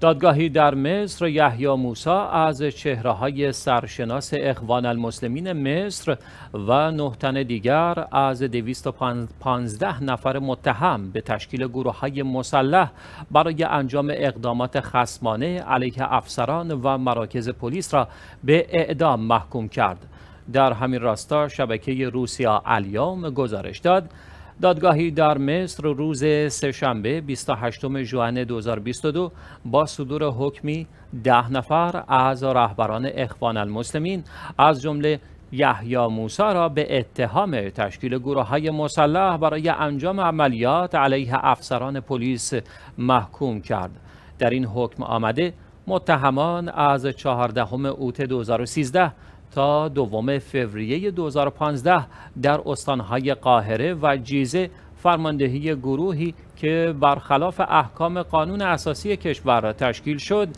دادگاهی در مصر یحیی موسا از چهره های سرشناس اخوان المسلمین مصر و نه تن دیگر از 215 نفر متهم به تشکیل گروه های مسلح برای انجام اقدامات خسمانه علیه افسران و مراکز پلیس را به اعدام محکوم کرد در همین راستا شبکه روسیا الیام گزارش داد دادگاهی در مصر روز سهشنبه 28 ژوئن 2022 با صدور حکمی ده نفر از رهبران اخوان المسلمین از جمله یحیی موسا را به اتهام تشکیل گروه های مسلح برای انجام عملیات علیه افسران پلیس محکوم کرد در این حکم آمده متهمان از 14 اوت 2013 تا دوم فوریه 2015 در استانهای قاهره و جیزه فرماندهی گروهی که برخلاف احکام قانون اساسی کشور تشکیل شد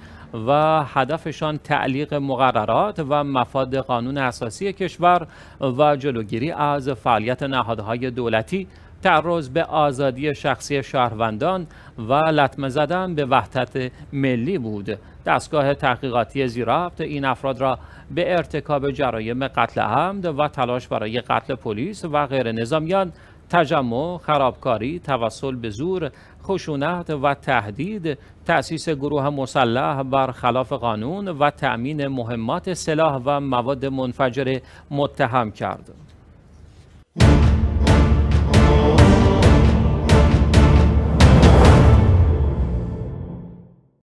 و هدفشان تعلیق مقررات و مفاد قانون اساسی کشور و جلوگیری از فعالیت نهادهای دولتی تعرض به آزادی شخصی شهروندان و لطمه زدن به وحدت ملی بود دستگاه تحقیقاتی زیرفت این افراد را به ارتکاب جرایم قتل عمد و تلاش برای قتل پلیس و غیر نظامیان تجمع، خرابکاری، توسل به زور، خشونت و تهدید، تأسیس گروه مسلح برخلاف قانون و تأمین مهمات سلاح و مواد منفجر متهم کرد.